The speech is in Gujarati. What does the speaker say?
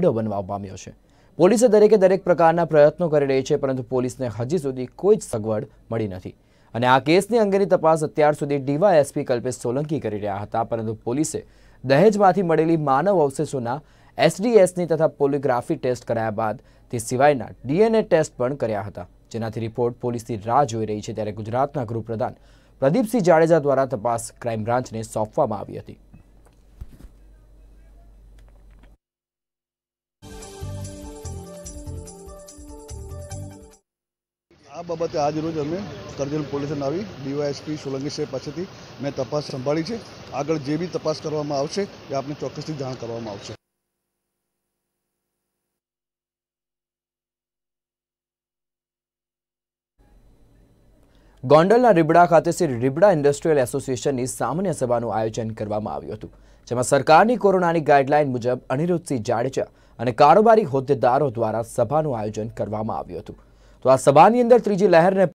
બનવા પામ્યો છે પોલીસે દરેકે દરેક પ્રકારના પ્રયત્નો કરી રહી છે પરંતુ પોલીસને હજી સુધી કોઈ જ સગવડ મળી નથી અને આ કેસની અંગેની તપાસ અત્યાર સુધી ડીવાયએસપી કલ્પેશ સોલંકી કરી રહ્યા હતા પરંતુ પોલીસે દહેજમાંથી મળેલી માનવ અવશેષોના એસડીએસની તથા પોલીગ્રાફી ટેસ્ટ કરાયા બાદ તે સિવાયના ડીએનએ ટેસ્ટ પણ કર્યા હતા જેનાથી રિપોર્ટ પોલીસની રાહ જોઈ રહી છે ત્યારે ગુજરાતના ગૃહપ્રધાન પ્રદીપસિંહ જાડેજા દ્વારા તપાસ ક્રાઇમ બ્રાન્ચને સોંપવામાં આવી હતી આ બાબતે આજ અમે કરજણ પોલીસ સ્ટેશન આવી ડીવાયએસપી સોલંકી સાહેબ પાસેથી મેં તપાસ સંભાળી છે આગળ જે બી તપાસ કરવામાં આવશે એ આપને ચોક્કસથી જાણ કરવામાં આવશે ગોંડલના રીબડા ખાતે શ્રી રીબડા ઇન્ડસ્ટ્રીયલ એસોસિએશનની સામાન્ય સભાનું આયોજન કરવામાં આવ્યું હતું જેમાં સરકારની કોરોનાની ગાઇડલાઇન મુજબ અનિરુદ્ધસિંહ જાડેજા અને કારોબારી હોદ્દેદારો દ્વારા સભાનું આયોજન કરવામાં આવ્યું હતું તો આ સભાની અંદર ત્રીજી લહેરને